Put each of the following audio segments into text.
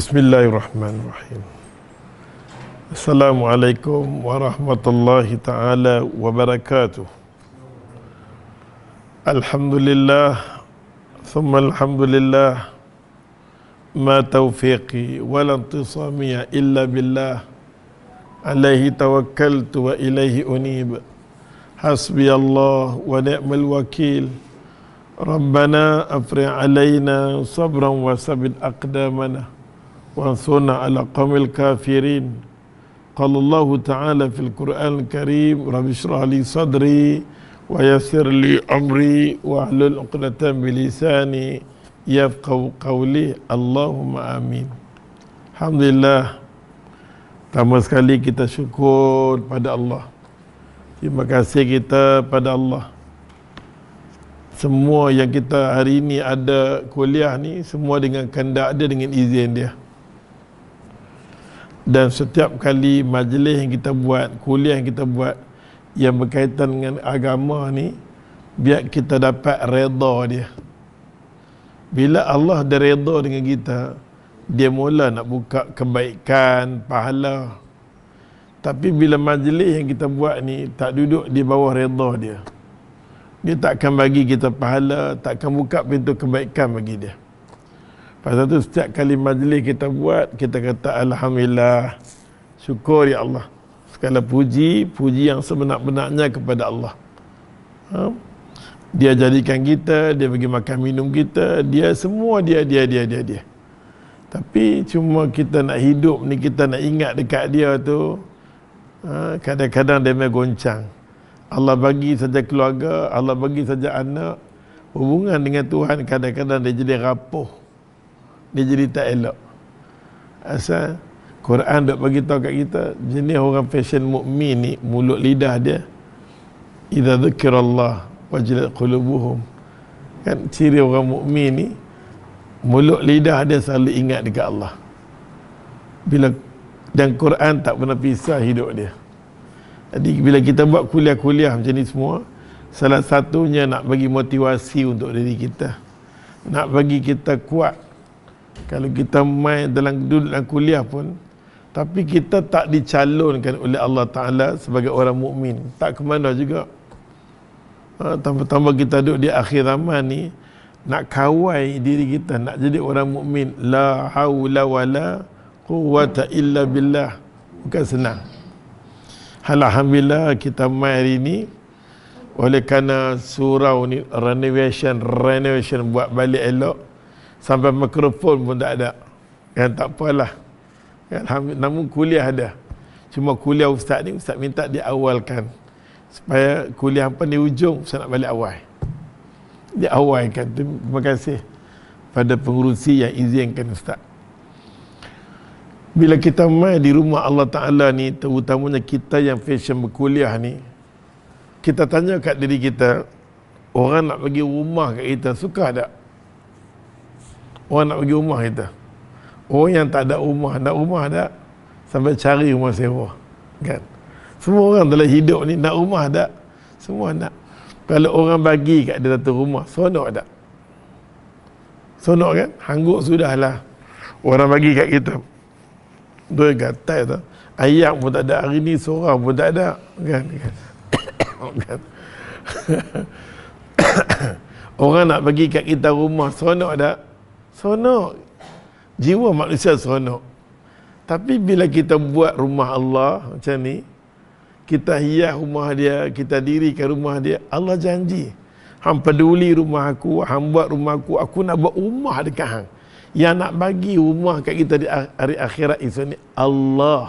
Bismillahirrahmanirrahim. Assalamualaikum warahmatullahi taala wabarakatuh. Alhamdulillah thumma alhamdulillah ma tawfiqi wal intisami illa billah alaihi tawakkaltu wa ilaihi unib. Hasbi Allah wa ni'mal wakil. Rabbana afri alaina sabran wa sabil aqdamana. وانصرنا على قوم الكافرين قال الله تعالى في القرآن الكريم رب اشرح لي صدري ويسر لي أمري واحلل عقدة من لساني يفقه قولي اللهم آمين الحمد لله Pertama sekali kita syukur pada Allah. Terima kasih kita pada Allah. Semua yang kita hari ini ada kuliah ni semua dengan kehendak dia dengan izin dia dan setiap kali majlis yang kita buat, kuliah yang kita buat yang berkaitan dengan agama ni biar kita dapat reda dia. Bila Allah dah redha dengan kita, dia mula nak buka kebaikan, pahala. Tapi bila majlis yang kita buat ni tak duduk di bawah reda dia, dia takkan bagi kita pahala, takkan buka pintu kebaikan bagi dia. Pasal tu setiap kali majlis kita buat, kita kata Alhamdulillah. Syukur ya Allah. Sekala puji, puji yang sebenar-benarnya kepada Allah. Ha? Dia jadikan kita, dia bagi makan minum kita, dia semua dia, dia, dia, dia, dia. Tapi cuma kita nak hidup ni, kita nak ingat dekat dia tu, ha? kadang-kadang dia goncang. Allah bagi saja keluarga, Allah bagi saja anak, hubungan dengan Tuhan kadang-kadang dia jadi rapuh dia jadi tak elok asal Quran dok bagi tahu kat kita jenis orang fashion mukmin ni mulut lidah dia idza zikrullah wajilat qulubuhum kan ciri orang mukmin ni mulut lidah dia selalu ingat dekat Allah bila dan Quran tak pernah pisah hidup dia jadi bila kita buat kuliah-kuliah macam ni semua salah satunya nak bagi motivasi untuk diri kita nak bagi kita kuat kalau kita main dalam dalam kuliah pun tapi kita tak dicalonkan oleh Allah Ta'ala sebagai orang mukmin tak ke mana juga ha, tambah-tambah kita duduk di akhir zaman ni nak kawai diri kita nak jadi orang mukmin la haula wala quwata illa billah bukan senang alhamdulillah kita main hari ni oleh kerana surau ni renovation renovation buat balik elok sampai mikrofon pun tak ada Yang tak apalah kan namun kuliah ada cuma kuliah ustaz ni ustaz minta diawalkan supaya kuliah apa ni ujung saya nak balik awal diawalkan terima kasih pada pengurusi yang izinkan ustaz bila kita mai di rumah Allah Taala ni terutamanya kita yang fashion berkuliah ni kita tanya kat diri kita orang nak pergi rumah kat kita suka tak orang nak pergi rumah kita orang yang tak ada rumah nak rumah ada sampai cari rumah sewa kan semua orang dalam hidup ni nak rumah ada semua nak kalau orang bagi kat dia satu rumah seronok tak seronok kan sudah lah. orang bagi kat kita dua yang gatai tu ayam pun tak ada hari ni seorang pun tak ada kan, kan? kan? orang nak bagi kat kita rumah seronok tak Seronok. Jiwa manusia seronok. Tapi bila kita buat rumah Allah macam ni, kita hias rumah dia, kita dirikan rumah dia, Allah janji. Hang peduli rumah aku, hang buat rumah aku, aku nak buat rumah dekat hang. Yang nak bagi rumah kat kita di hari akhirat itu ni Allah.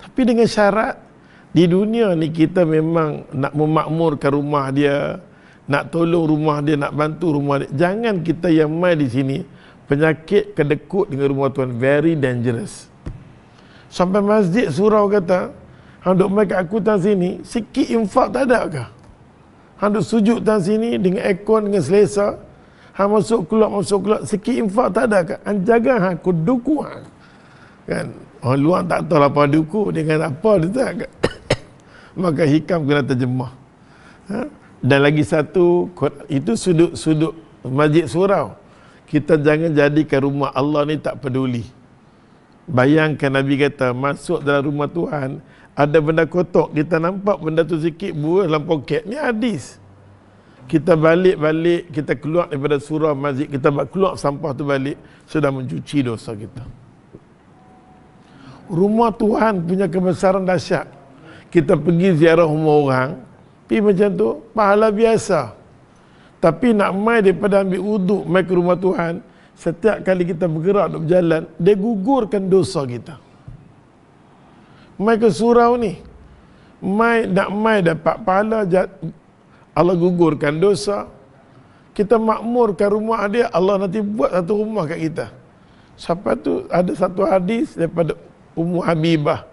Tapi dengan syarat, di dunia ni kita memang nak memakmurkan rumah dia, nak tolong rumah dia, nak bantu rumah dia. Jangan kita yang mai di sini, penyakit kedekut dengan rumah tuan. Very dangerous. Sampai masjid surau kata, Hang duk mai kat aku tan sini, sikit infak tak ada ke? Hang duk sujud tan sini dengan aircon dengan selesa, hang masuk keluar masuk keluar sikit infak tak ada ke? Hang jaga hang ku duku Kan? Orang luar tak tahu apa duku dengan apa dia tak. Maka hikam kena terjemah. Ha? Dan lagi satu, itu sudut-sudut masjid surau. Kita jangan jadikan rumah Allah ni tak peduli. Bayangkan Nabi kata, masuk dalam rumah Tuhan, ada benda kotor, kita nampak benda tu sikit buah dalam poket. Ni hadis. Kita balik-balik, kita keluar daripada surau masjid, kita keluar sampah tu balik, sudah mencuci dosa kita. Rumah Tuhan punya kebesaran dahsyat. Kita pergi ziarah rumah orang, Pi macam tu, pahala biasa. Tapi nak mai daripada ambil uduk mai ke rumah Tuhan, setiap kali kita bergerak untuk berjalan, dia gugurkan dosa kita. Mai ke surau ni, mai nak mai dapat pahala, Allah gugurkan dosa. Kita makmurkan rumah dia, Allah nanti buat satu rumah kat kita. Siapa tu ada satu hadis daripada Ummu Habibah,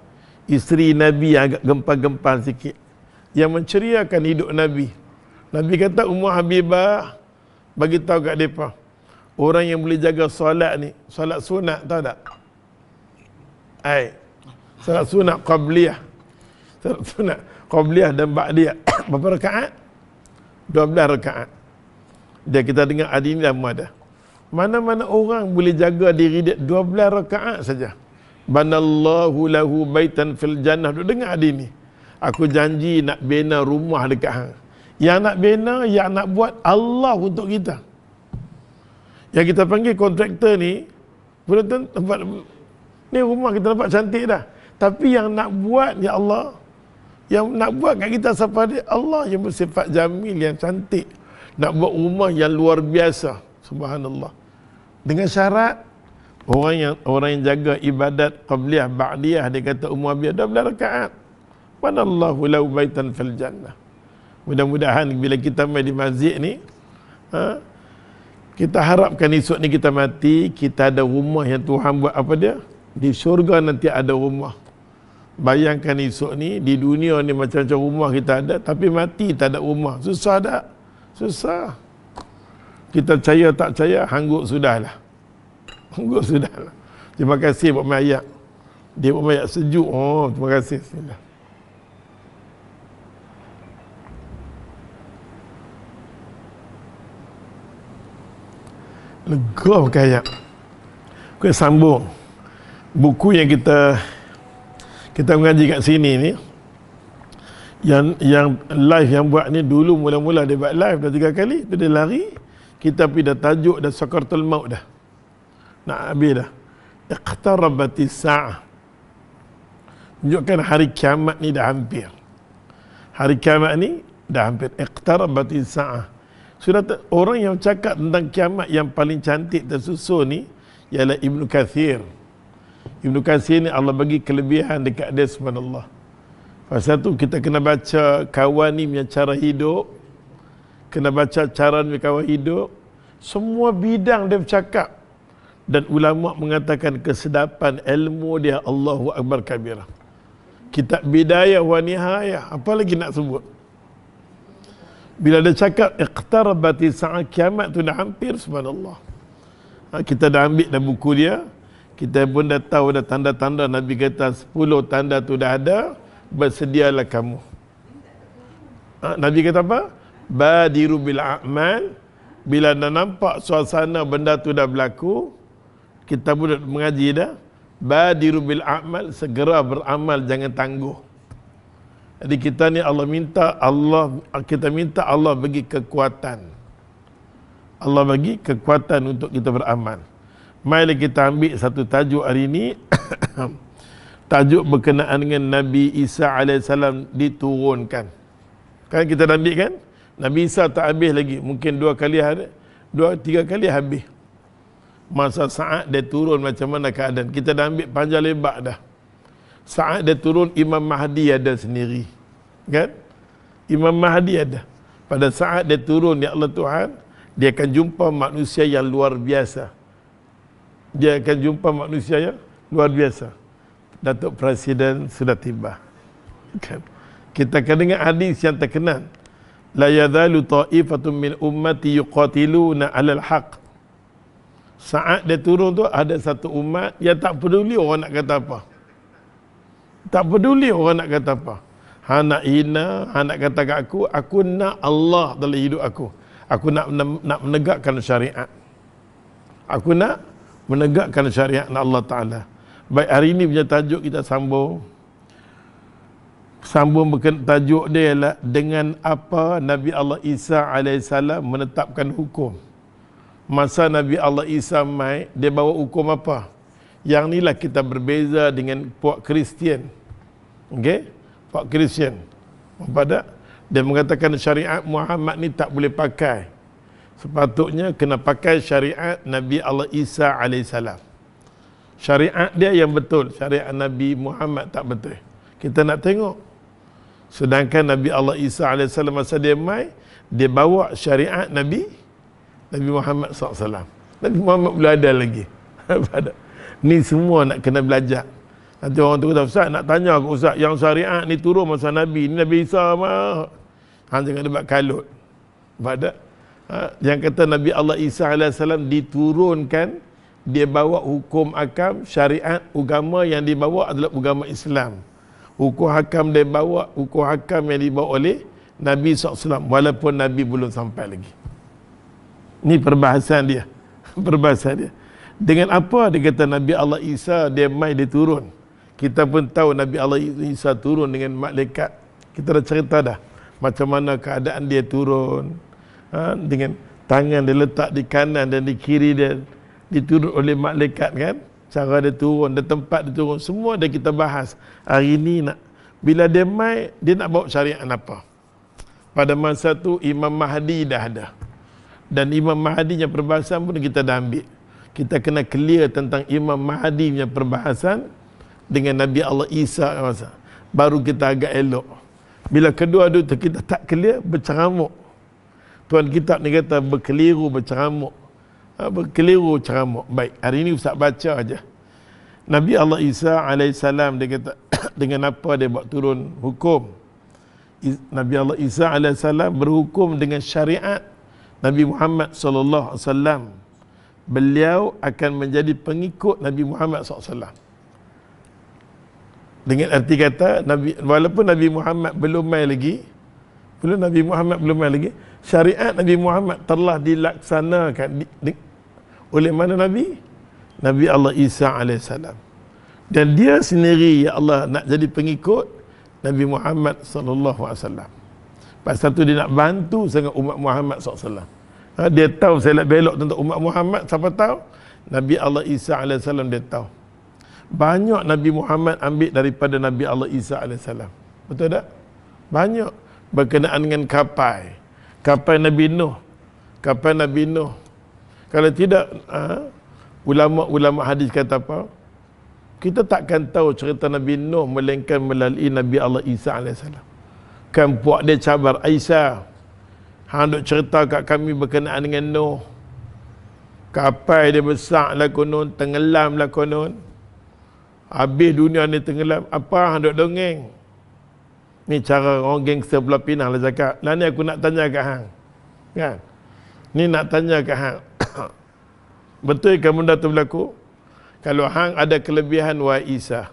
isteri Nabi yang agak gempa-gempa sikit yang menceriakan hidup Nabi. Nabi kata Ummu Habibah bagi tahu kat depa. Orang yang boleh jaga solat ni, solat sunat tahu tak? Ai. Solat sunat qabliyah. Solat sunat qabliyah dan ba'diyah. Berapa rakaat? 12 rakaat. Dia kita dengar hari ini dah muadah. Mana-mana orang boleh jaga diri dia 12 rakaat saja. Banallahu lahu baitan fil jannah. Duk dengar hari ni aku janji nak bina rumah dekat hang. Yang nak bina, yang nak buat Allah untuk kita. Yang kita panggil kontraktor ni, belum tempat ni rumah kita nampak cantik dah. Tapi yang nak buat ya Allah, yang nak buat kat kita sampai dia Allah yang bersifat jamil yang cantik. Nak buat rumah yang luar biasa. Subhanallah. Dengan syarat orang yang orang yang jaga ibadat qabliyah ba'diyah dia kata umur dia 12 rakaat. Manallahu lau baitan fil jannah. Mudah-mudahan bila kita mai di masjid ni, ha, kita harapkan esok ni kita mati, kita ada rumah yang Tuhan buat apa dia? Di syurga nanti ada rumah. Bayangkan esok ni, di dunia ni macam-macam rumah kita ada, tapi mati tak ada rumah. Susah tak? Susah. Kita percaya tak percaya, hanggup sudahlah. Hanggup sudahlah. Terima kasih buat mayat. Dia buat mayat sejuk. Oh, terima kasih. sudah lega pakai ayat kita sambung buku yang kita kita mengaji kat sini ni yang yang live yang buat ni dulu mula-mula dia buat live dah tiga kali tu dia lari kita pergi dah tajuk dah sakaratul maut dah nak habis dah iqtarabati sa'ah menunjukkan hari kiamat ni dah hampir hari kiamat ni dah hampir iqtarabati sa'ah sudah orang yang cakap tentang kiamat yang paling cantik tersusun ni ialah Ibnu Kathir. Ibnu Kathir ni Allah bagi kelebihan dekat dia subhanallah. Pasal tu kita kena baca kawan ni punya cara hidup. Kena baca cara ni kawan hidup. Semua bidang dia bercakap. Dan ulama mengatakan kesedapan ilmu dia Allahu Akbar Kabirah. Kitab Bidayah wa Nihayah. Apa lagi nak sebut? bila dia cakap iqtarabati sa'at kiamat tu dah hampir subhanallah ha, kita dah ambil dah buku dia kita pun dah tahu dah tanda-tanda Nabi kata 10 tanda tu dah ada bersedialah kamu ha, Nabi kata apa badiru bil a'mal bila dah nampak suasana benda tu dah berlaku kita pun mengaji dah badiru bil a'mal segera beramal jangan tangguh jadi kita ni Allah minta Allah kita minta Allah bagi kekuatan. Allah bagi kekuatan untuk kita beramal. Mari kita ambil satu tajuk hari ini. tajuk berkenaan dengan Nabi Isa AS diturunkan. Kan kita dah ambil kan? Nabi Isa tak habis lagi. Mungkin dua kali hari. Dua, tiga kali habis. Masa saat dia turun macam mana keadaan. Kita dah ambil panjang lebar dah. Saat dia turun Imam Mahdi ada sendiri kan Imam Mahdi ada pada saat dia turun ya Allah Tuhan dia akan jumpa manusia yang luar biasa dia akan jumpa manusia yang luar biasa Datuk Presiden sudah tiba kan kita akan dengar hadis yang terkenal la yadhalu ta'ifatun min ummati yuqatiluna 'alal haqq saat dia turun tu ada satu umat yang tak peduli orang nak kata apa tak peduli orang nak kata apa. Ha nak hina, ha nak kata kat aku, aku nak Allah dalam hidup aku. Aku nak nak menegakkan syariat. Aku nak menegakkan syariat Allah Taala. Baik hari ini punya tajuk kita sambung. Sambung berken tajuk dia ialah dengan apa Nabi Allah Isa alaihissalam menetapkan hukum. Masa Nabi Allah Isa mai, dia bawa hukum apa? Yang inilah kita berbeza dengan puak Kristian. Okey? Pak Christian. Nampak Dia mengatakan syariat Muhammad ni tak boleh pakai. Sepatutnya kena pakai syariat Nabi Allah Isa AS. Syariat dia yang betul. Syariat Nabi Muhammad tak betul. Kita nak tengok. Sedangkan Nabi Allah Isa AS masa dia mai, dia bawa syariat Nabi Nabi Muhammad SAW. Nabi Muhammad belum ada lagi. ni semua nak kena belajar. Nanti orang tu kata, Ustaz nak tanya ke Ustaz, yang syariat ni turun masa Nabi, ni Nabi Isa mah. Hang jangan debat kalut. Sebab Ha? Yang kata Nabi Allah Isa AS diturunkan, dia bawa hukum akam, syariat, agama yang dibawa adalah agama Islam. Hukum akam dia bawa, hukum akam yang dibawa oleh Nabi SAW. Walaupun Nabi belum sampai lagi. ni perbahasan dia. perbahasan dia. Dengan apa dia kata Nabi Allah Isa, dia mai dia turun kita pun tahu Nabi Allah Isa turun dengan malaikat kita dah cerita dah macam mana keadaan dia turun ha, dengan tangan dia letak di kanan dan di kiri dia diturun oleh malaikat kan cara dia turun dan tempat dia turun semua dah kita bahas hari ini nak bila dia mai dia nak bawa syariat apa pada masa tu Imam Mahdi dah ada dan Imam Mahdi yang perbahasan pun kita dah ambil kita kena clear tentang Imam Mahdi yang perbahasan dengan Nabi Allah Isa masa. Baru kita agak elok. Bila kedua-dua kita tak clear, berceramuk. Tuan kitab ni kata berkeliru berceramuk. Ha, keliru ceramuk. Baik, hari ini Ustaz baca aja. Nabi Allah Isa AS dia kata dengan apa dia buat turun hukum. Nabi Allah Isa AS berhukum dengan syariat Nabi Muhammad SAW. Beliau akan menjadi pengikut Nabi Muhammad SAW. Dengan arti kata Nabi walaupun Nabi Muhammad belum mai lagi, belum Nabi Muhammad belum mai lagi, syariat Nabi Muhammad telah dilaksanakan di, di, oleh mana Nabi? Nabi Allah Isa AS. Dan dia sendiri ya Allah nak jadi pengikut Nabi Muhammad saw. alaihi wasallam. Pasal tu dia nak bantu sangat umat Muhammad saw. alaihi ha, dia tahu selak belok tentang umat Muhammad siapa tahu? Nabi Allah Isa alaihi dia tahu banyak Nabi Muhammad ambil daripada Nabi Allah Isa AS. Betul tak? Banyak berkenaan dengan kapai. Kapai Nabi Nuh. Kapai Nabi Nuh. Kalau tidak, ha, ulama-ulama hadis kata apa? Kita takkan tahu cerita Nabi Nuh melainkan melalui Nabi Allah Isa AS. Kan puak dia cabar, Aisyah. Hang duk cerita kat kami berkenaan dengan Nuh. Kapai dia besar lah konon, tenggelam lah konon. Habis dunia ni tenggelam, apa hendak dongeng? Ni cara orang gangster pula pinang lah cakap. Lah ni aku nak tanya kat hang. Kan? Ni nak tanya kat hang. Betul Kamu dah tu berlaku? Kalau hang ada kelebihan wa Isa.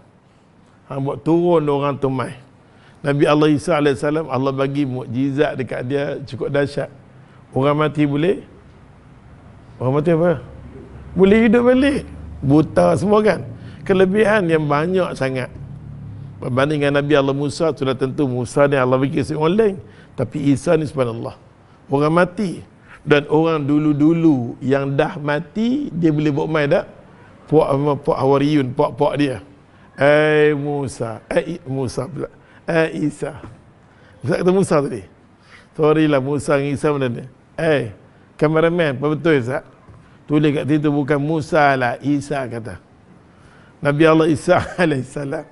Hang buat turun orang tu mai. Nabi Allah Isa AS, Allah bagi mukjizat dekat dia cukup dahsyat. Orang mati boleh? Orang mati apa? Boleh hidup balik. Buta semua kan? kelebihan yang banyak sangat berbanding dengan Nabi Allah Musa sudah tentu Musa ni Allah bagi kasih orang lain tapi Isa ni subhanallah orang mati dan orang dulu-dulu yang dah mati dia boleh buat main tak puak puak hawariyun puak puak dia ai Musa ai Musa pula ai Isa Musa kata Musa tadi sorry lah Musa dengan Isa benda ni ai kameraman betul Isa. tulis kat situ bukan Musa lah Isa kata Nabi Allah Isa alaihissalam.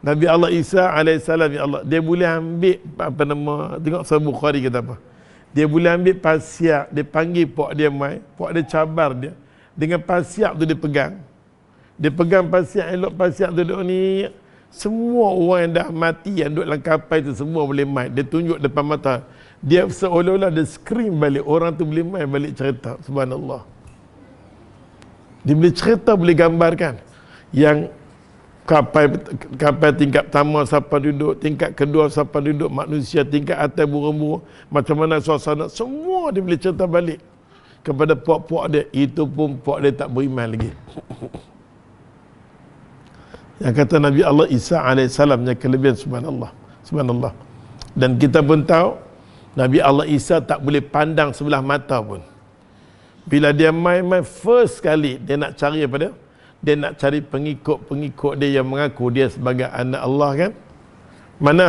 Nabi Allah Isa alaihissalam ya Allah. Dia boleh ambil apa nama tengok Sahih Bukhari kata apa. Dia boleh ambil pasiak, dia panggil pok dia mai, pok dia cabar dia. Dengan pasiak tu dia pegang. Dia pegang pasiak elok pasiak tu dia ni semua orang yang dah mati yang duduk dalam kapal tu semua boleh mai. Dia tunjuk depan mata. Dia seolah-olah dia scream balik orang tu boleh mai balik cerita subhanallah. Dia boleh cerita boleh gambarkan yang kapal kapal tingkat pertama siapa duduk tingkat kedua siapa duduk manusia tingkat atas burung-burung macam mana suasana semua dia boleh cerita balik kepada puak-puak dia itu pun puak dia tak beriman lagi yang kata Nabi Allah Isa AS yang kelebihan subhanallah subhanallah dan kita pun tahu Nabi Allah Isa tak boleh pandang sebelah mata pun bila dia main-main first kali dia nak cari apa dia dia nak cari pengikut-pengikut dia yang mengaku dia sebagai anak Allah kan mana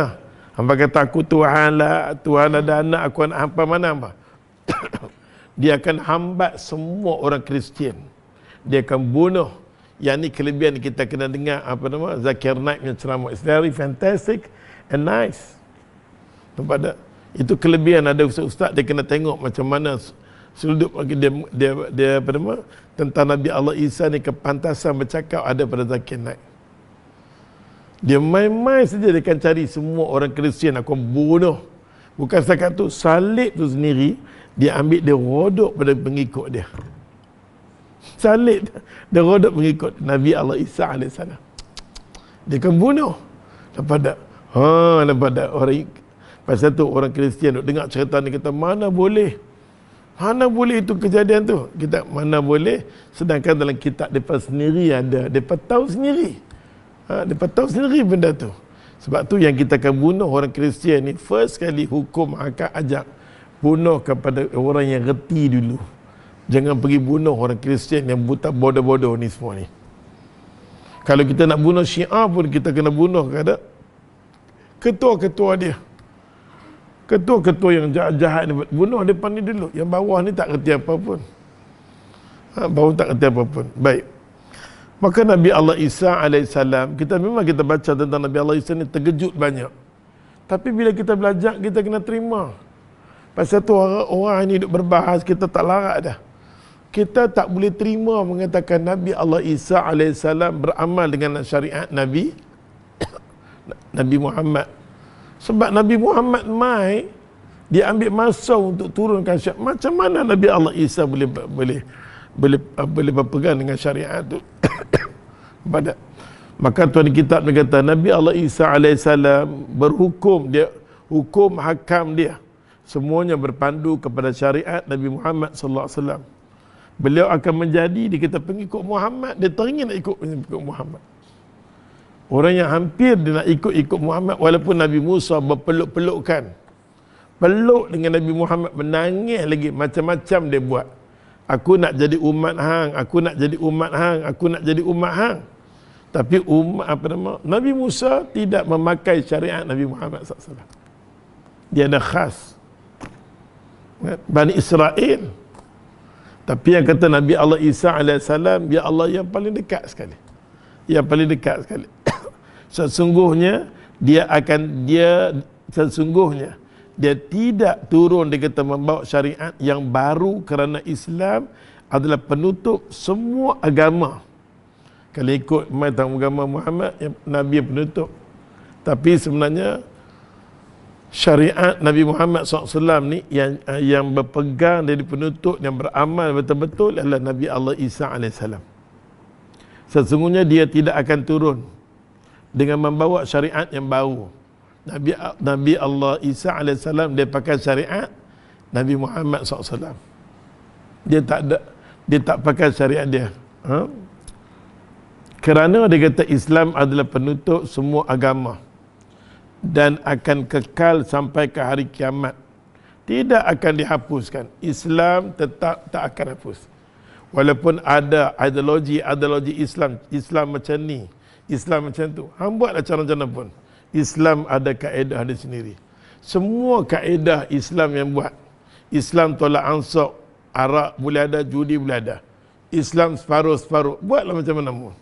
hamba kata aku Tuhan lah Tuhan ada anak aku anak hamba mana hamba dia akan hambat semua orang Kristian dia akan bunuh yang ni kelebihan kita kena dengar apa nama Zakir Naik yang ceramah it's very fantastic and nice kepada itu kelebihan ada ustaz-ustaz dia kena tengok macam mana seludup dia dia dia, dia apa nama tentang Nabi Allah Isa ni kepantasan bercakap ada pada Zakir Naik. Dia main-main saja dia akan cari semua orang Kristian aku bunuh. Bukan setakat tu salib tu sendiri dia ambil dia rodok pada pengikut dia. Salib dia rodok pengikut Nabi Allah Isa AS. Dia akan bunuh. Lepas tak? Ha, lepas tak? Orang, pasal tu orang Kristian dengar cerita ni kata mana boleh. Mana boleh itu kejadian tu? Kita mana boleh sedangkan dalam kitab depa sendiri ada, depa tahu sendiri. Ha, depa tahu sendiri benda tu. Sebab tu yang kita akan bunuh orang Kristian ni first kali hukum akan ajak bunuh kepada orang yang reti dulu. Jangan pergi bunuh orang Kristian yang buta bodoh-bodoh ni semua ni. Kalau kita nak bunuh Syiah pun kita kena bunuh kepada ketua-ketua dia. Ketua-ketua yang jahat-jahat ni bunuh depan ni dulu. Yang bawah ni tak kerti apa pun. Ha, bawah tak kerti apa pun. Baik. Maka Nabi Allah Isa AS, kita memang kita baca tentang Nabi Allah Isa ni terkejut banyak. Tapi bila kita belajar, kita kena terima. Pasal tu orang, orang ni duduk berbahas, kita tak larat dah. Kita tak boleh terima mengatakan Nabi Allah Isa AS beramal dengan syariat Nabi Nabi Muhammad sebab Nabi Muhammad mai dia ambil masa untuk turunkan syariat. Macam mana Nabi Allah Isa boleh boleh boleh, ah, boleh berpegang dengan syariat tu? Pada maka tuan kita berkata Nabi Allah Isa alaihissalam berhukum dia hukum hakam dia semuanya berpandu kepada syariat Nabi Muhammad sallallahu alaihi wasallam. Beliau akan menjadi di kita pengikut Muhammad, dia teringin nak ikut pengikut Muhammad. Orang yang hampir dia nak ikut-ikut Muhammad walaupun Nabi Musa berpeluk-pelukkan. Peluk dengan Nabi Muhammad menangis lagi macam-macam dia buat. Aku nak jadi umat hang, aku nak jadi umat hang, aku nak jadi umat hang. Tapi umat apa nama? Nabi Musa tidak memakai syariat Nabi Muhammad SAW. Dia ada khas. Bani Israel. Tapi yang kata Nabi Allah Isa AS, Ya Allah yang paling dekat sekali. Yang paling dekat sekali sesungguhnya dia akan dia sesungguhnya dia tidak turun dia kata membawa syariat yang baru kerana Islam adalah penutup semua agama. Kalau ikut mazhab agama Muhammad yang nabi yang penutup. Tapi sebenarnya syariat Nabi Muhammad SAW ni yang yang berpegang dari penutup yang beramal betul-betul adalah Nabi Allah Isa AS. Sesungguhnya dia tidak akan turun dengan membawa syariat yang baru. Nabi Nabi Allah Isa AS dia pakai syariat Nabi Muhammad SAW. Dia tak ada, dia tak pakai syariat dia. Ha? Kerana dia kata Islam adalah penutup semua agama dan akan kekal sampai ke hari kiamat. Tidak akan dihapuskan. Islam tetap tak akan hapus. Walaupun ada ideologi-ideologi Islam, Islam macam ni, Islam macam tu. Hang buatlah cara macam pun. Islam ada kaedah dia sendiri. Semua kaedah Islam yang buat. Islam tolak ansok, arak boleh ada, judi boleh ada. Islam separuh-separuh. Buatlah macam mana pun.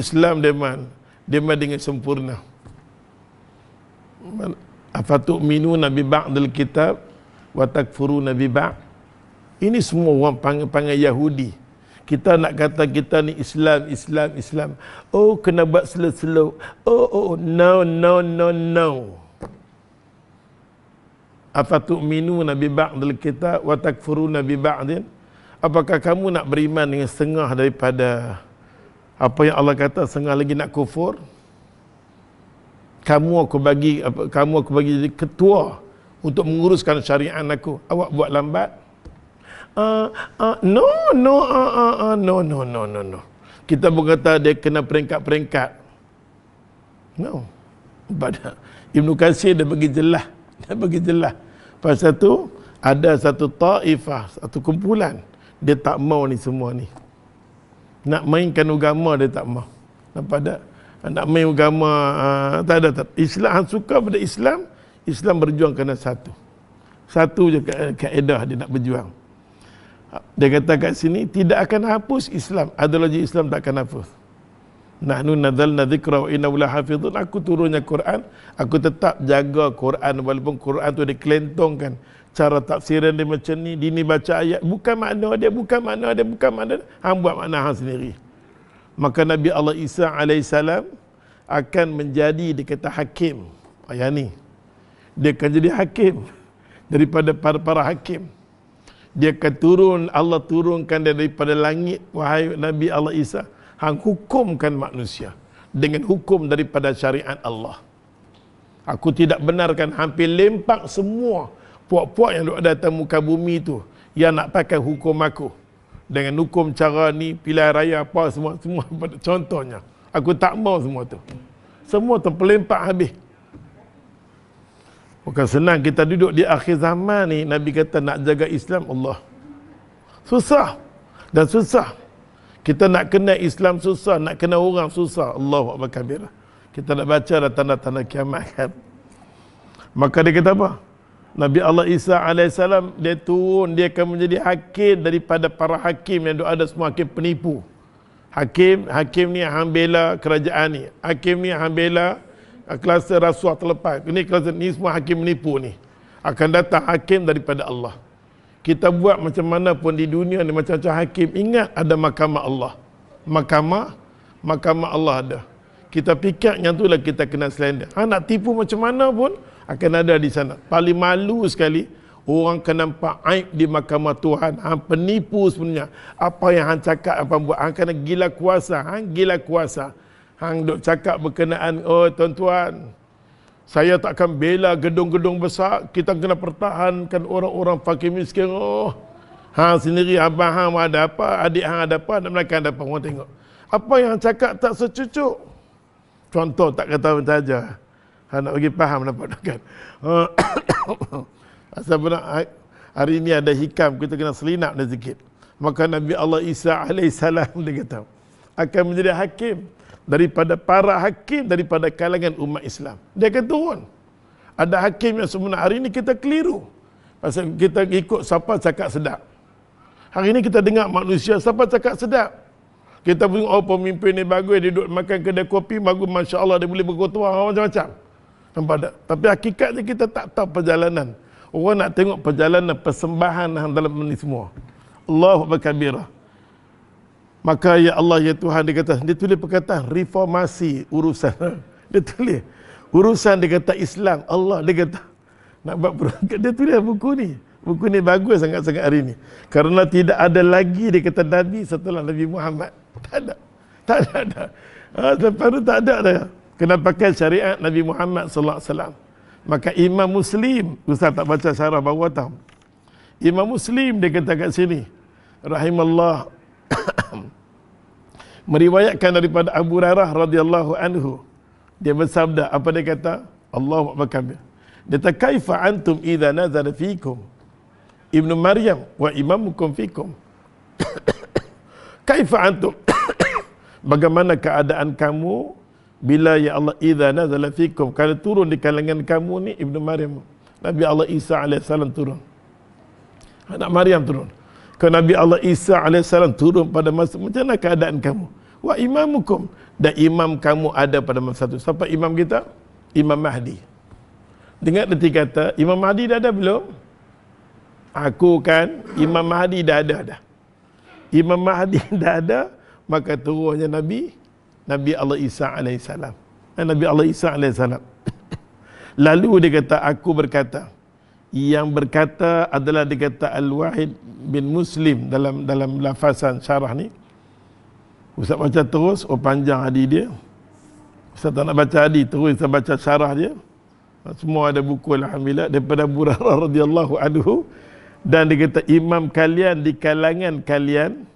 Islam deman, deman dengan sempurna. Afatuk minu nabi ba'dal kitab, watakfuru nabi ba'd. Ini semua orang panggil-panggil Yahudi kita nak kata kita ni Islam, Islam, Islam. Oh, kena buat slow-slow. Oh, oh, oh. no, no, no, no. Apa tu minu Nabi Ba'dul kita Watak furu Nabi Ba'din? Apakah kamu nak beriman dengan setengah daripada apa yang Allah kata setengah lagi nak kufur? Kamu aku bagi kamu aku bagi jadi ketua untuk menguruskan syariat aku. Awak buat lambat uh, uh, no, no, uh, uh, uh, no, no, no, no, no. Kita pun kata dia kena peringkat-peringkat. No. But uh, Ibn Qasir dia bagi jelah, Dia bagi jelah. Pasal tu, ada satu ta'ifah, satu kumpulan. Dia tak mau ni semua ni. Nak mainkan agama dia tak mau. Nampak tak? Nak main agama, uh, tak ada. Tak. Islam, han suka pada Islam. Islam berjuang kerana satu. Satu je kaedah dia nak berjuang dia kata kat sini tidak akan hapus Islam adalah Islam tak akan hapus nahnu nadzalna dzikra wa inna la hafizun aku turunnya Quran aku tetap jaga Quran walaupun Quran tu dikelentongkan cara tafsiran dia macam ni dini baca ayat bukan makna dia bukan makna dia bukan makna dia hang buat makna hang sendiri maka Nabi Allah Isa alaihi salam akan menjadi dia kata hakim ayat ni dia akan jadi hakim daripada para para hakim dia keturun Allah turunkan dia daripada langit wahai Nabi Allah Isa hang hukumkan manusia dengan hukum daripada syariat Allah aku tidak benarkan hampir lempak semua puak-puak yang ada atas muka bumi tu yang nak pakai hukum aku dengan hukum cara ni pilihan raya apa semua semua pada contohnya aku tak mau semua tu semua terpelempak habis Bukan senang kita duduk di akhir zaman ni Nabi kata nak jaga Islam Allah Susah Dan susah Kita nak kena Islam susah Nak kena orang susah Allah Akbar Kita nak baca dah tanda-tanda kiamat kan Maka dia kata apa? Nabi Allah Isa AS Dia turun Dia akan menjadi hakim Daripada para hakim Yang ada semua hakim penipu Hakim Hakim ni hambela bela kerajaan ni Hakim ni hambela. Eh, kelasa rasuah terlepas. Ini kelasa ni semua hakim menipu ni. Akan datang hakim daripada Allah. Kita buat macam mana pun di dunia ni macam-macam hakim. Ingat ada mahkamah Allah. Mahkamah, mahkamah Allah ada. Kita pikat yang tu lah kita kena selendang. Ha, nak tipu macam mana pun akan ada di sana. Paling malu sekali orang kena nampak aib di mahkamah Tuhan. Ha, penipu sebenarnya. Apa yang han cakap, apa buat. Han kena gila kuasa. Han Gila kuasa. Hang duk cakap berkenaan, oh tuan-tuan, saya tak akan bela gedung-gedung besar, kita kena pertahankan orang-orang fakir miskin. Oh, hang sendiri, abang hang ada apa, adik hang ada apa, nak mereka ada apa, orang tengok. Apa yang cakap tak secucuk? Contoh tak kata macam saja. Hang nak bagi faham nampak tak kan? Oh, asal pun hari ini ada hikam, kita kena selinap dah sikit. Maka Nabi Allah Isa AS dia kata, akan menjadi hakim daripada para hakim daripada kalangan umat Islam. Dia akan turun. Ada hakim yang sebenarnya hari ini kita keliru. Pasal kita ikut siapa cakap sedap. Hari ini kita dengar manusia siapa cakap sedap. Kita pun oh pemimpin ni bagus dia duduk makan kedai kopi bagus masya-Allah dia boleh berkotua macam-macam. Nampak Tapi hakikatnya kita tak tahu perjalanan. Orang nak tengok perjalanan persembahan dalam ini semua. Allahu Akbar. Maka ya Allah ya Tuhan dia kata dia tulis perkataan reformasi urusan. Dia tulis urusan dia kata Islam Allah dia kata nak buat perangkat dia tulis buku ni. Buku ni bagus sangat-sangat hari ni. Karena tidak ada lagi dia kata Nabi setelah Nabi Muhammad. Tak ada. Tak ada. ada. Ha, lepas tu tak ada dah. Kena pakai syariat Nabi Muhammad sallallahu alaihi wasallam. Maka Imam Muslim, Ustaz tak baca syarah bawah tahu. Imam Muslim dia kata kat sini. Rahimallah meriwayatkan daripada Abu Rarah radhiyallahu anhu dia bersabda apa dia kata Allahu akbar kabir dia kata kaifa antum idza nazar fikum ibnu maryam wa imamukum fikum kaifa antum bagaimana keadaan kamu bila ya Allah idza nazala fikum kalau turun di kalangan kamu ni ibnu maryam Nabi Allah Isa alaihi turun anak maryam turun kau Nabi Allah Isa AS turun pada masa Macam mana keadaan kamu? Wa imamukum Dan imam kamu ada pada masa itu Siapa imam kita? Imam Mahdi Dengar nanti kata Imam Mahdi dah ada belum? Aku kan Imam Mahdi dah ada dah Imam Mahdi dah ada Maka turunnya Nabi Nabi Allah Isa AS eh, Nabi Allah Isa AS Lalu dia kata Aku berkata yang berkata adalah dikata Al-Wahid bin Muslim dalam dalam lafazan syarah ni. Ustaz baca terus, oh panjang hadis dia. Ustaz tak nak baca hadis, terus Ustaz baca syarah dia. Semua ada buku Alhamdulillah daripada Burara radhiyallahu anhu dan dia kata imam kalian di kalangan kalian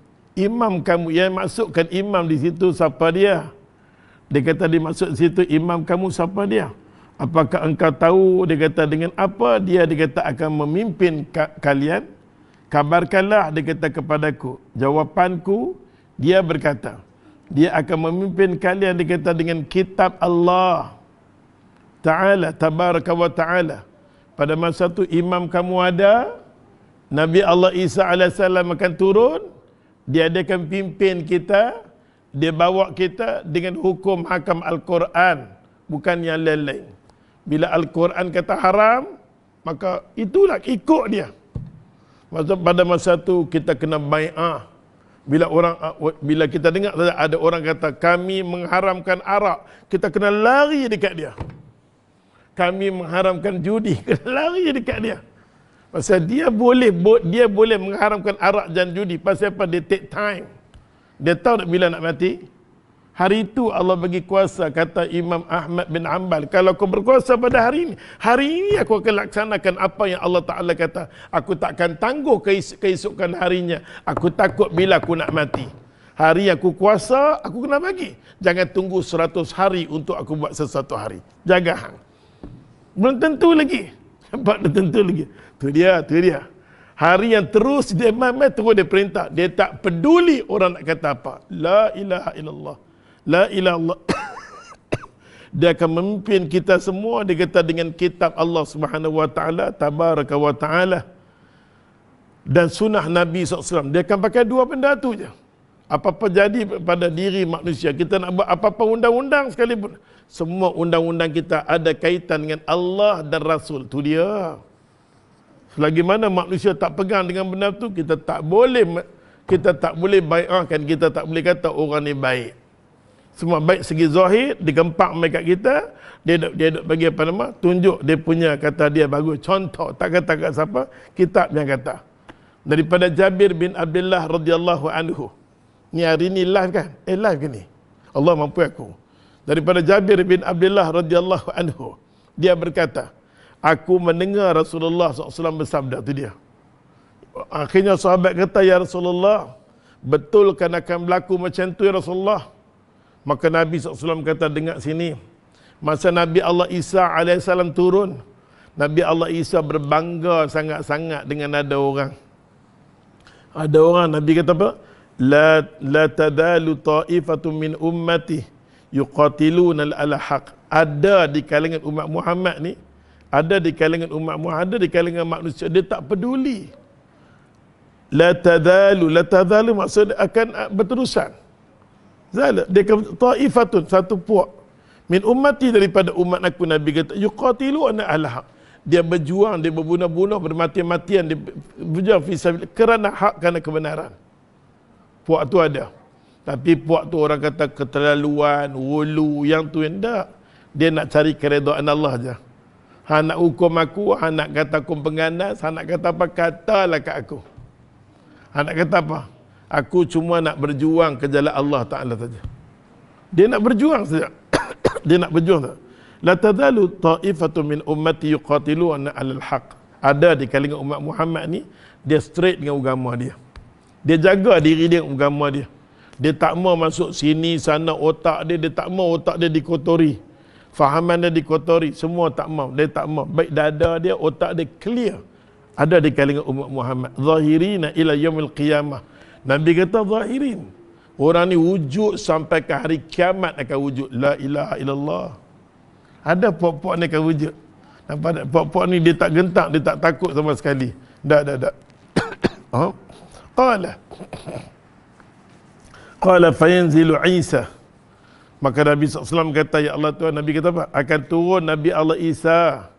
imam kamu yang maksudkan imam di situ siapa dia dia kata dimaksud situ imam kamu siapa dia Apakah engkau tahu dia kata dengan apa dia dia kata akan memimpin ka- kalian? Kabarkanlah dia kata kepadaku. Jawapanku dia berkata dia akan memimpin kalian dia kata dengan kitab Allah Taala tabaraka wa taala. Pada masa itu imam kamu ada Nabi Allah Isa AS akan turun dia akan pimpin kita dia bawa kita dengan hukum hakam Al-Quran bukan yang lain-lain. Bila Al-Quran kata haram, maka itulah ikut dia. Masa pada masa tu kita kena bai'ah. Bila orang ah, bila kita dengar ada orang kata kami mengharamkan arak, kita kena lari dekat dia. Kami mengharamkan judi, kena lari dekat dia. Pasal dia boleh dia boleh mengharamkan arak dan judi. Pasal apa? Dia take time. Dia tahu nak bila nak mati. Hari itu Allah bagi kuasa kata Imam Ahmad bin Ambal. Kalau aku berkuasa pada hari ini, hari ini aku akan laksanakan apa yang Allah Ta'ala kata. Aku takkan tangguh keesokan harinya. Aku takut bila aku nak mati. Hari aku kuasa, aku kena bagi. Jangan tunggu seratus hari untuk aku buat sesuatu hari. Jaga hang. Belum tentu lagi. Belum tentu lagi. Itu dia, itu dia. Hari yang terus dia memang main terus dia perintah. Dia tak peduli orang nak kata apa. La ilaha illallah. La ilah Allah. dia akan memimpin kita semua dia kata dengan kitab Allah swt, wa taala tabaraka wa taala dan sunnah Nabi SAW dia akan pakai dua benda tu je apa-apa jadi pada diri manusia kita nak buat apa-apa undang-undang sekalipun semua undang-undang kita ada kaitan dengan Allah dan Rasul tu dia selagi mana manusia tak pegang dengan benda tu kita tak boleh kita tak boleh baikkan kita tak boleh kata orang ni baik semua baik segi zahir digempak mereka kita dia duk, dia duk bagi apa nama tunjuk dia punya kata dia bagus contoh tak kata kat siapa kitab yang kata daripada Jabir bin Abdullah radhiyallahu anhu ni hari ni live kan eh live ke ni Allah mampu aku daripada Jabir bin Abdullah radhiyallahu anhu dia berkata aku mendengar Rasulullah SAW bersabda tu dia akhirnya sahabat kata ya Rasulullah betul kan akan berlaku macam tu ya Rasulullah Maka Nabi SAW kata dengar sini Masa Nabi Allah Isa AS turun Nabi Allah Isa berbangga sangat-sangat dengan ada orang Ada orang Nabi kata apa? La, la tadalu ta'ifatu min ummati yuqatiluna ala haq Ada di kalangan umat Muhammad ni Ada di kalangan umat Muhammad Ada di kalangan manusia Dia tak peduli La tadalu La tadalu maksud akan uh, berterusan Zala. Dia kata, ta'ifatun, satu puak. Min ummati daripada umat aku, Nabi kata, yuqatilu anna al Dia berjuang, dia berbunuh-bunuh, bermati-matian, dia berjuang fisabil, kerana hak, kerana kebenaran. Puak tu ada. Tapi puak tu orang kata keterlaluan, wulu, yang tu yang tak. Dia nak cari keredoan Allah aja. Ha nak hukum aku, ha nak kata aku pengganas, ha nak kata apa, katalah kat aku. Ha nak kata apa? aku cuma nak berjuang ke jalan Allah Taala saja. Dia nak berjuang saja. dia nak berjuang saja. La tadalu ta'ifatu min ummati yuqatiluna 'alal haqq. Ada di kalangan umat Muhammad ni dia straight dengan agama dia. Dia jaga diri dia dengan agama dia. Dia tak mau masuk sini sana otak dia dia tak mau otak dia dikotori. Fahaman dia dikotori, semua tak mau. Dia tak mau. Baik dada dia, otak dia clear. Ada di kalangan umat Muhammad. Zahirina ila yaumil qiyamah. Nabi kata zahirin. Orang ni wujud sampai ke hari kiamat akan wujud. La ilaha illallah. Ada puak-puak ni akan wujud. Nampak tak? Puak-puak ni dia tak gentak, dia tak takut sama sekali. Tak, tak, tak. Qala. Qala fayanzilu Isa. Maka Nabi SAW kata, Ya Allah Tuhan, Nabi kata apa? Akan turun Nabi Allah Isa.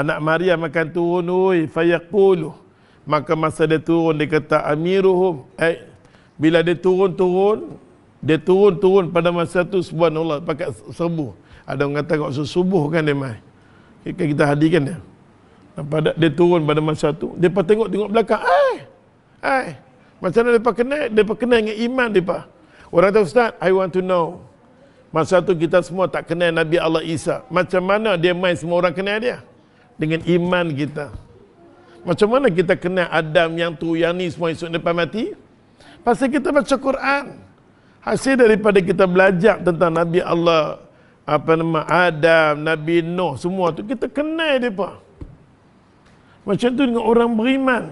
Anak maria akan turun, oi, fayaqulu. Maka masa dia turun, dia kata, Amiruhum, eh, bila dia turun-turun dia turun-turun pada masa tu subhanallah pakai subuh ada orang kata kau subuh kan dia mai kita kita hadikan dia pada dia turun pada masa tu depa tengok-tengok belakang ai ai macam mana depa kenal depa kenal dengan iman depa orang kata ustaz i want to know masa tu kita semua tak kenal Nabi Allah Isa macam mana dia mai semua orang kenal dia dengan iman kita macam mana kita kenal Adam yang tu yang ni semua esok depan mati Pasal kita baca Quran. Hasil daripada kita belajar tentang Nabi Allah, apa nama Adam, Nabi Nuh, semua tu kita kenal depa. Macam tu dengan orang beriman.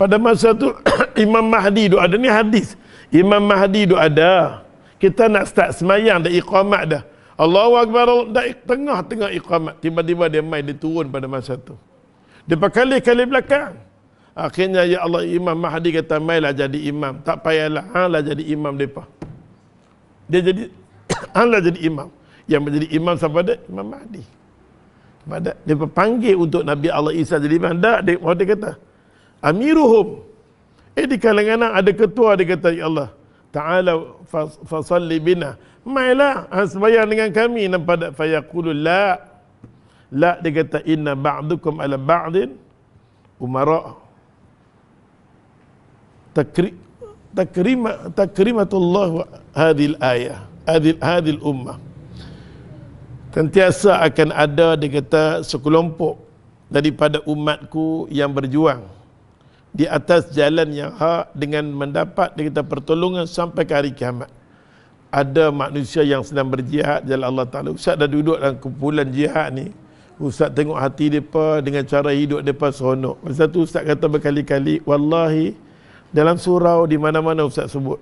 Pada masa tu Imam Mahdi tu ada ni hadis. Imam Mahdi tu ada. Kita nak start semayang dah iqamat dah. Allahu Akbar dah tengah-tengah iqamat. Tiba-tiba dia mai dia turun pada masa tu. Dia berkali-kali belakang. Akhirnya ya Allah Imam Mahdi kata mailah jadi imam. Tak payahlah hanglah jadi imam depa. Dia jadi hanglah jadi imam. Yang menjadi imam sampai dia? Imam Mahdi. Pada dia panggil untuk Nabi Allah Isa jadi imam. Dak dia waktu kata Amiruhum. Eh di kalangan ada ketua dia kata ya Allah Taala fasalli bina. Mailah ha, sembahyang dengan kami pada fa yaqulu la. La dia kata inna ba'dukum ala ba'din umara' Takrima تكريم تكريمة الله هذه الآية هذه هذه ummah. sentiasa akan ada dia kata sekelompok daripada umatku yang berjuang di atas jalan yang hak dengan mendapat dia kata pertolongan sampai ke hari kiamat ada manusia yang sedang berjihad jalan Allah Ta'ala Ustaz dah duduk dalam kumpulan jihad ni Ustaz tengok hati mereka dengan cara hidup mereka seronok Ustaz tu Ustaz kata berkali-kali Wallahi dalam surau di mana-mana ustaz sebut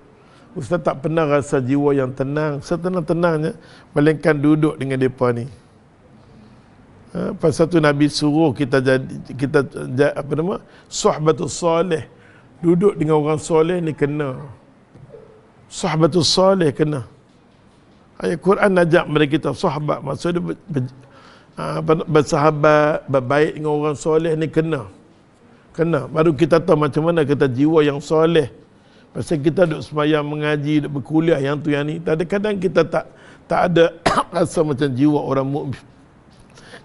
ustaz tak pernah rasa jiwa yang tenang setenang-tenangnya melainkan duduk dengan depa ni ha, pasal tu nabi suruh kita jadi kita apa nama sahbatus soleh duduk dengan orang soleh ni kena sahbatus soleh kena ayat Quran ajak mereka kita sahabat maksud dia ha, bersahabat berbaik dengan orang soleh ni kena Kena. Baru kita tahu macam mana kita jiwa yang soleh. Pasal kita duduk semayang mengaji, duduk berkuliah yang tu yang ni. Tak ada kadang kita tak tak ada rasa macam jiwa orang mukmin.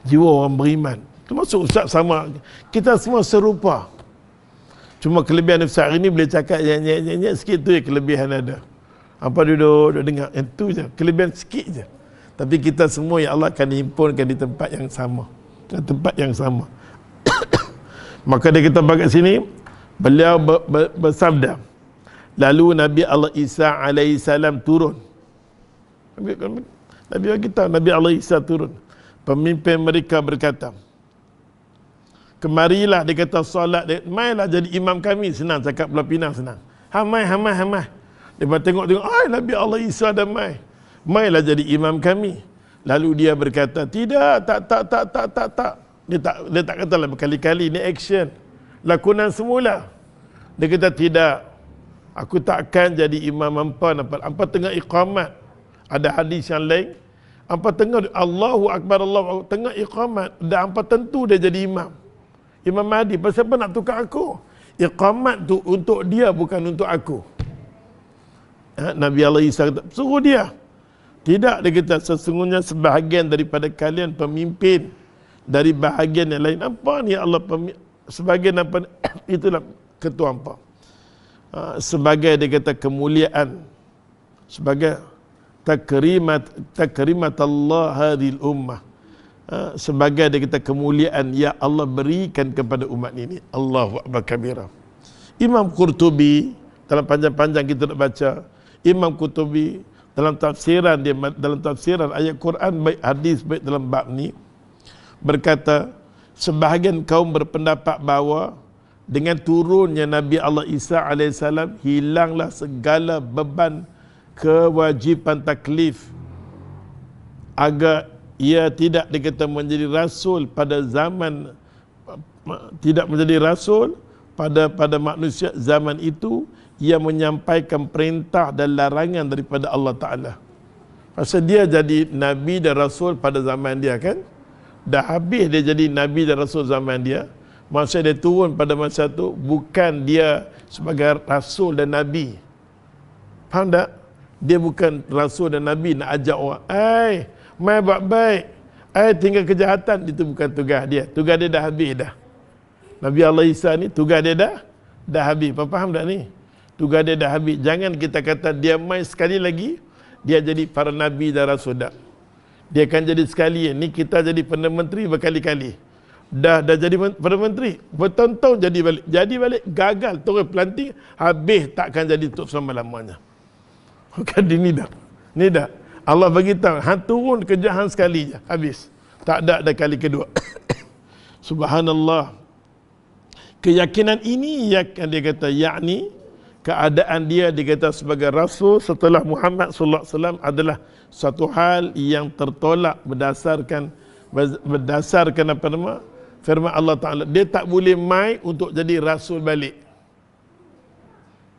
Jiwa orang beriman. Termasuk Ustaz sama. Kita semua serupa. Cuma kelebihan Ustaz hari ni boleh cakap yang nyek nyek nyek sikit tu je kelebihan ada. Apa duduk, duduk dengar. Yang eh, tu je. Kelebihan sikit je. Tapi kita semua yang Allah akan himpunkan di tempat yang sama. Di tempat yang sama. Maka dia kata pada sini beliau bersabda. Lalu Nabi Allah Isa alaihi salam turun. Nabi kita Nabi Allah Isa turun. Pemimpin mereka berkata, Kemarilah dia kata solat dia. Mainlah jadi imam kami. Senang cakap Pulau Pinang senang. Hamai, hamai, hamai. Dia tengok-tengok. Ay, Nabi Allah Isa dah mai. Mai lah jadi imam kami. Lalu dia berkata, tidak, tak, tak, tak, tak, tak, tak. Dia tak, dia tak kata lah berkali-kali Ini action Lakonan semula Dia kata tidak Aku tak akan jadi imam ampa nampak. Ampa tengah iqamat Ada hadis yang lain Ampa tengah Allahu Akbar Allah Tengah iqamat Dan ampa tentu dia jadi imam Imam Mahdi Pasal apa nak tukar aku Iqamat tu untuk dia Bukan untuk aku ha? Nabi Allah Isa kata Suruh dia tidak, dia kata, sesungguhnya sebahagian daripada kalian pemimpin dari bahagian yang lain apa ni Allah sebagai apa itulah ketua apa ha, sebagai dia kata kemuliaan sebagai takrimat takrimat Allah hadhil ummah ha, sebagai dia kata kemuliaan ya Allah berikan kepada umat ini Allahu akbar kabira Imam Qurtubi dalam panjang-panjang kita nak baca Imam Qurtubi dalam tafsiran dia dalam tafsiran ayat Quran baik hadis baik dalam bab ni berkata sebahagian kaum berpendapat bahawa dengan turunnya Nabi Allah Isa AS hilanglah segala beban kewajipan taklif agar ia tidak dikata menjadi rasul pada zaman tidak menjadi rasul pada pada manusia zaman itu ia menyampaikan perintah dan larangan daripada Allah Ta'ala pasal dia jadi Nabi dan Rasul pada zaman dia kan dah habis dia jadi Nabi dan Rasul zaman dia masa dia turun pada masa itu bukan dia sebagai Rasul dan Nabi faham tak? dia bukan Rasul dan Nabi nak ajak orang eh, mai buat baik eh, tinggal kejahatan itu bukan tugas dia tugas dia dah habis dah Nabi Allah Isa ni tugas dia dah dah habis faham tak ni? tugas dia dah habis jangan kita kata dia mai sekali lagi dia jadi para Nabi dan Rasul dah dia akan jadi sekali ni kita jadi perdana menteri berkali-kali dah dah jadi perdana menteri bertahun-tahun jadi balik jadi balik gagal terus pelanting habis takkan jadi tok selama-lamanya bukan di ni dah ni dah Allah bagi tahu hang turun kerja hang sekali je habis tak ada dah kali kedua subhanallah keyakinan ini yang dia kata yakni keadaan dia dikata sebagai rasul setelah Muhammad sallallahu alaihi wasallam adalah satu hal yang tertolak berdasarkan berdasarkan apa nama firman Allah taala dia tak boleh mai untuk jadi rasul balik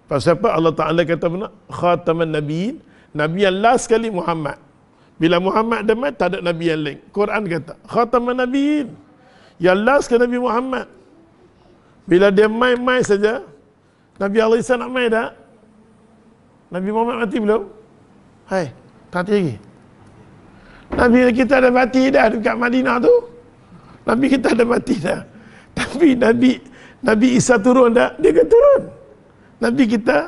pasal apa Allah taala kata mana khataman nabiyin nabi yang last kali Muhammad bila Muhammad dah mai tak ada nabi yang lain Quran kata khataman nabiyin yang last ke nabi Muhammad bila dia mai-mai saja Nabi Allah Isa nak main tak? Nabi Muhammad mati belum? Hai, tak mati lagi. Nabi kita dah mati dah dekat Madinah tu. Nabi kita dah mati dah. Tapi Nabi Nabi Isa turun tak? Dia kan turun. Nabi kita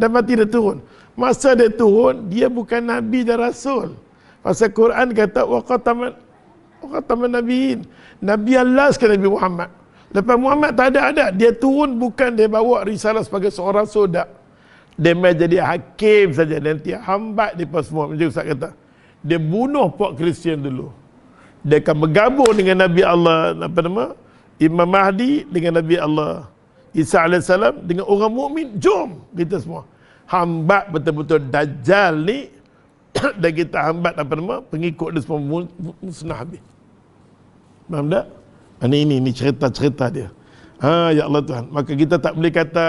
dah mati dah turun. Masa dia turun, dia bukan Nabi dan Rasul. Pasal Quran kata, Waqataman, Waqataman Nabi'in. Nabi Allah sekarang Nabi Muhammad. Lepas Muhammad tak ada adat, dia turun bukan dia bawa risalah sebagai seorang sodak. Dia main jadi hakim saja nanti hambat dia pas semua. Macam Ustaz kata, dia bunuh puak Kristian dulu. Dia akan bergabung dengan Nabi Allah, apa nama? Imam Mahdi dengan Nabi Allah. Isa AS dengan orang mukmin jom kita semua. Hambat betul-betul dajjal ni dan kita hambat apa nama pengikut dia semua musnah habis. Faham tak? Ini ah, ini ini cerita-cerita dia. Ha ya Allah Tuhan. Maka kita tak boleh kata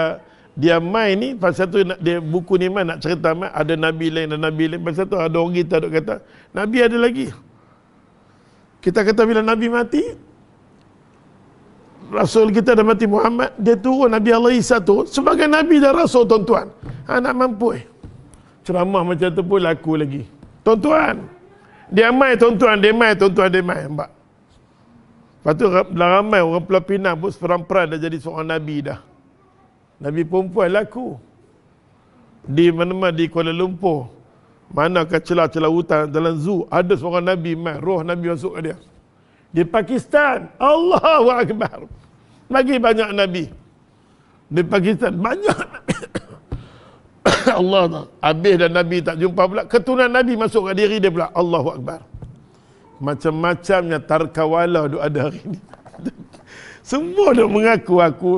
dia mai ni pasal tu dia buku ni mai nak cerita mai ada nabi lain dan nabi lain pasal tu ada orang kita dok kata nabi ada lagi. Kita kata bila nabi mati Rasul kita dah mati Muhammad dia turun Nabi Allah Isa tu sebagai nabi dan rasul tuan-tuan. Ha nak mampu eh. Ceramah macam tu pun laku lagi. Tuan-tuan. Dia mai tuan-tuan, dia mai tuan-tuan, dia mai. Mbak. Lepas tu ramai orang Pulau Pinang pun seperan-peran dah jadi seorang Nabi dah. Nabi perempuan laku. Di mana-mana di Kuala Lumpur. Manakah celah-celah hutan dalam zoo. Ada seorang Nabi main. Roh Nabi masuk ke dia. Di Pakistan. Allahu Akbar. Lagi banyak Nabi. Di Pakistan. Banyak Allah Habis dan Nabi tak jumpa pula. Ketunan Nabi masuk ke diri dia pula. Allahu Akbar macam-macamnya tarkawala duk ada hari ni. Semua dah mengaku aku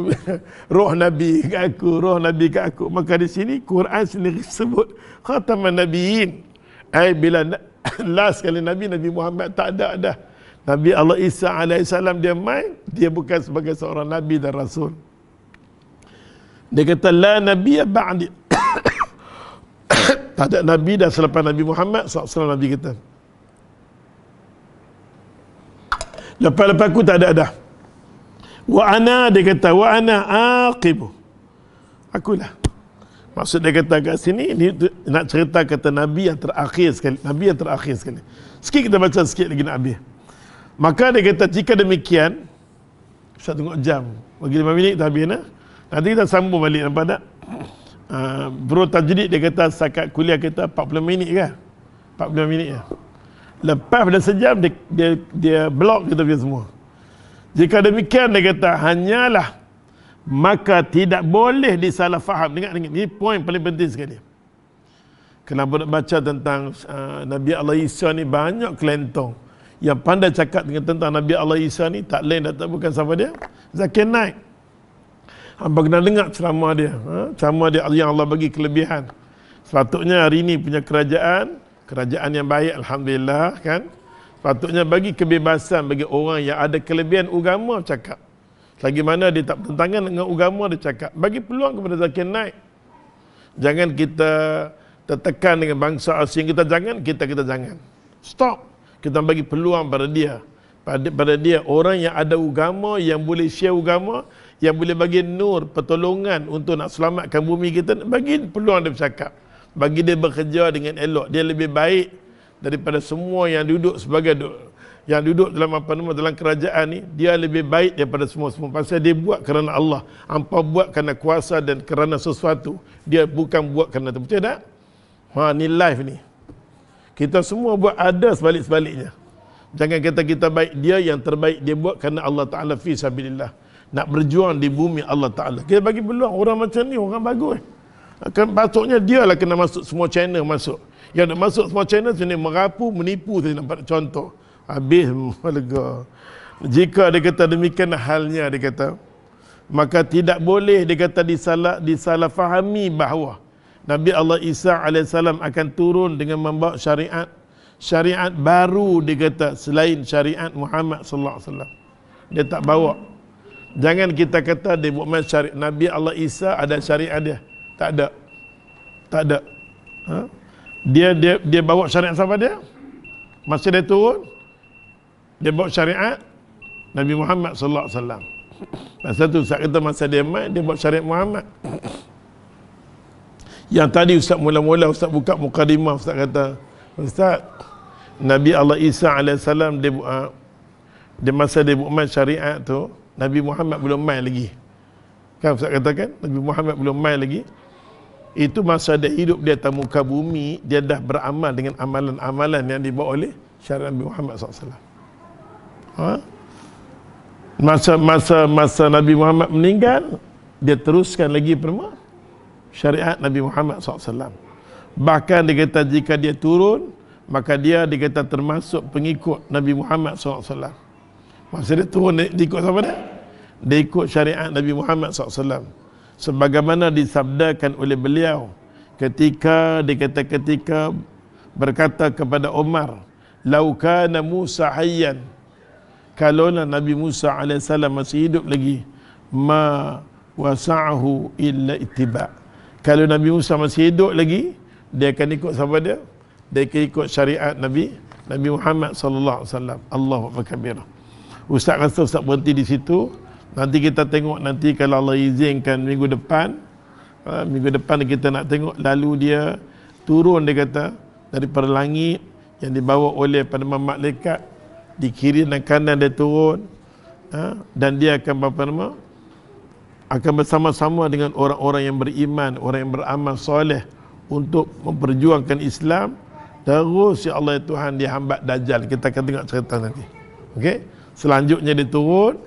roh nabi ke aku, roh nabi ke aku. Maka di sini Quran sendiri sebut khataman nabiin. Ai eh, bila last kali nabi Nabi Muhammad tak ada dah. Nabi Allah Isa alaihi salam dia mai, dia bukan sebagai seorang nabi dan rasul. Dia kata la nabiyya ba'di. tak ada nabi dah selepas Nabi Muhammad sallallahu alaihi wasallam nabi kita. Lepas-lepas aku tak ada dah. Wa ana dia kata wa ana aqib. Akulah. Maksud dia kata kat sini ni nak cerita kata nabi yang terakhir sekali, nabi yang terakhir sekali. Sikit kita baca sikit lagi nabi. Maka dia kata jika demikian Ustaz tengok jam. Bagi lima minit dah habis nah? Nanti kita sambung balik nampak tak? Uh, bro tajdid dia kata sakat kuliah kita 40 minit kan? 45 minit ya. Kan? Lepas dah sejam, dia, dia, dia blok kita punya semua. Jika demikian, dia kata, hanyalah maka tidak boleh disalah faham. Dengar, dengar. Ini poin paling penting sekali. Kenapa nak baca tentang uh, Nabi Allah Isa ni banyak kelentong. Yang pandai cakap dengan tentang Nabi Allah Isa ni tak lain dan tak bukan sama dia. Zakir Naik. Hamba kena dengar ceramah dia. Ha? Ceramah dia yang Allah bagi kelebihan. Sepatutnya hari ini punya kerajaan, kerajaan yang baik alhamdulillah kan patutnya bagi kebebasan bagi orang yang ada kelebihan agama cakap lagi mana dia tak bertentangan dengan agama dia cakap bagi peluang kepada zakir naik jangan kita tertekan dengan bangsa asing kita jangan kita kita jangan stop kita bagi peluang pada dia pada, pada dia orang yang ada agama yang boleh share agama yang boleh bagi nur pertolongan untuk nak selamatkan bumi kita bagi peluang dia bercakap bagi dia bekerja dengan elok dia lebih baik daripada semua yang duduk sebagai duduk, yang duduk dalam apa nama dalam kerajaan ni dia lebih baik daripada semua-semua pasal dia buat kerana Allah hampa buat kerana kuasa dan kerana sesuatu dia bukan buat kerana tu betul tak ha ni life ni kita semua buat ada sebalik-sebaliknya jangan kata kita baik dia yang terbaik dia buat kerana Allah Taala fi sabilillah nak berjuang di bumi Allah Taala kita bagi peluang orang macam ni orang bagus Kan patutnya dia lah kena masuk semua channel masuk. Yang nak masuk semua channel sini merapu, menipu saya nampak contoh. Habis lega. Jika dia kata demikian halnya dia kata maka tidak boleh dia kata disalah disalahfahami bahawa Nabi Allah Isa AS akan turun dengan membawa syariat syariat baru dia kata selain syariat Muhammad sallallahu alaihi wasallam. Dia tak bawa. Jangan kita kata dia buat syariat Nabi Allah Isa ada syariat dia. Tak ada. Tak ada. Ha? Dia dia dia bawa syariat sama dia. Masa dia turun dia bawa syariat Nabi Muhammad sallallahu alaihi wasallam. Masa tu Ustaz kata masa dia mai dia bawa syariat Muhammad. Yang tadi Ustaz mula-mula Ustaz buka mukadimah Ustaz kata, Ustaz Nabi Allah Isa alaihi salam dia buat ah, dia masa dia buat mai syariat tu Nabi Muhammad belum mai lagi. Kan Ustaz katakan Nabi Muhammad belum mai lagi itu masa dia hidup dia tamu muka bumi dia dah beramal dengan amalan-amalan yang dibawa oleh syariat Nabi Muhammad SAW ha? masa masa masa Nabi Muhammad meninggal dia teruskan lagi perma syariat Nabi Muhammad SAW bahkan dia kata jika dia turun maka dia dikata termasuk pengikut Nabi Muhammad SAW masa dia turun dia, dia ikut siapa dia? dia ikut syariat Nabi Muhammad SAW sebagaimana disabdakan oleh beliau ketika dikata ketika berkata kepada Umar laukana Musa hayyan kalau lah Nabi Musa AS masih hidup lagi ma wasa'ahu illa ittiba kalau Nabi Musa masih hidup lagi dia akan ikut siapa dia dia akan ikut syariat Nabi Nabi Muhammad sallallahu alaihi wasallam Allahu akbar Ustaz rasa Ustaz berhenti di situ Nanti kita tengok nanti kalau Allah izinkan minggu depan uh, Minggu depan kita nak tengok lalu dia turun dia kata Daripada langit yang dibawa oleh pada malaikat Di kiri dan kanan dia turun uh, Dan dia akan apa nama akan bersama-sama dengan orang-orang yang beriman, orang yang beramal soleh untuk memperjuangkan Islam terus ya Allah ya Tuhan dihambat dajjal. Kita akan tengok cerita nanti. Okey. Selanjutnya dia turun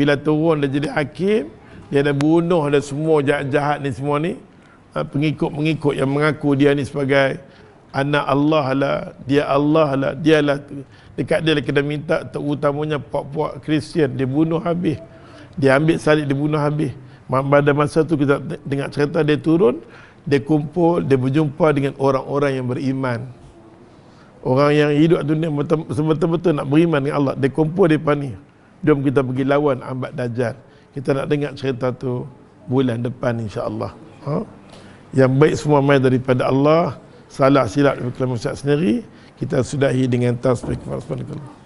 bila turun dia jadi hakim dia dah bunuh dah semua jahat-jahat ni semua ni pengikut-pengikut ah, yang mengaku dia ni sebagai anak Allah lah dia Allah lah dia lah dekat dia lah kena minta terutamanya puak-puak Kristian dia bunuh habis dia ambil salib dia bunuh habis pada masa tu kita dengar cerita dia turun dia kumpul dia berjumpa dengan orang-orang yang beriman orang yang hidup dunia betul-betul nak beriman dengan Allah dia kumpul depan ni jom kita pergi lawan Ahmad Dajjal kita nak dengar cerita tu bulan depan insyaAllah ha? yang baik semua mai daripada Allah salah silap daripada masyarakat sendiri kita sudahi dengan tasbih kepada Allah